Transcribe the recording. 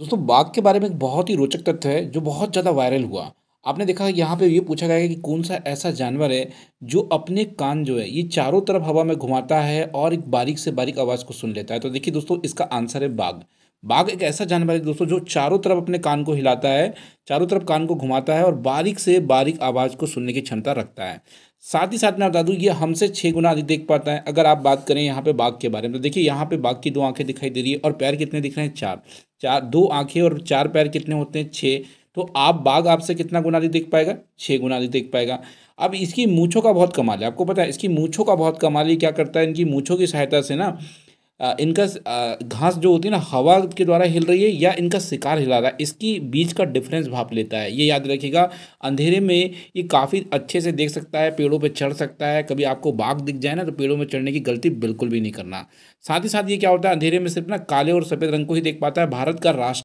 दोस्तों बाघ के बारे में एक बहुत ही रोचक तथ्य है जो बहुत ज़्यादा वायरल हुआ आपने देखा यहाँ पे ये पूछा गया है कि कौन सा ऐसा जानवर है जो अपने कान जो है ये चारों तरफ हवा में घुमाता है और एक बारीक से बारीक आवाज़ को सुन लेता है तो देखिए दोस्तों इसका आंसर है बाघ बाघ एक ऐसा जानवर है दोस्तों जो चारों तरफ अपने कान को हिलाता है चारों तरफ कान को घुमाता है और बारीक से बारीक आवाज़ को सुनने की क्षमता रखता है साथ ही साथ मैं बता दूँ ये हमसे छः गुना अधिक देख पाता है अगर आप बात करें यहाँ पे बाघ के बारे में तो देखिए यहाँ पे बाघ की दो आंखें दिखाई दे रही है और पैर कितने दिख रहे हैं चार चार दो आंखें और चार पैर कितने होते हैं छः तो आप बाघ आपसे कितना गुना अधिक देख पाएगा छः गुना अधिक देख पाएगा अब इसकी मूछों का बहुत कमाल है आपको पता है इसकी मूछों का बहुत कमाल ही क्या करता है इनकी मूछों की सहायता से ना इनका घास जो होती है ना हवा के द्वारा हिल रही है या इनका शिकार हिला रहा है इसकी बीच का डिफरेंस भाप लेता है ये याद रखिएगा अंधेरे में ये काफ़ी अच्छे से देख सकता है पेड़ों पे चढ़ सकता है कभी आपको बाघ दिख जाए ना तो पेड़ों में चढ़ने की गलती बिल्कुल भी नहीं करना साथ ही साथ ये क्या होता है अंधेरे में सिर्फ ना काले और सफ़ेद रंग को ही देख पाता है भारत का राष्ट्र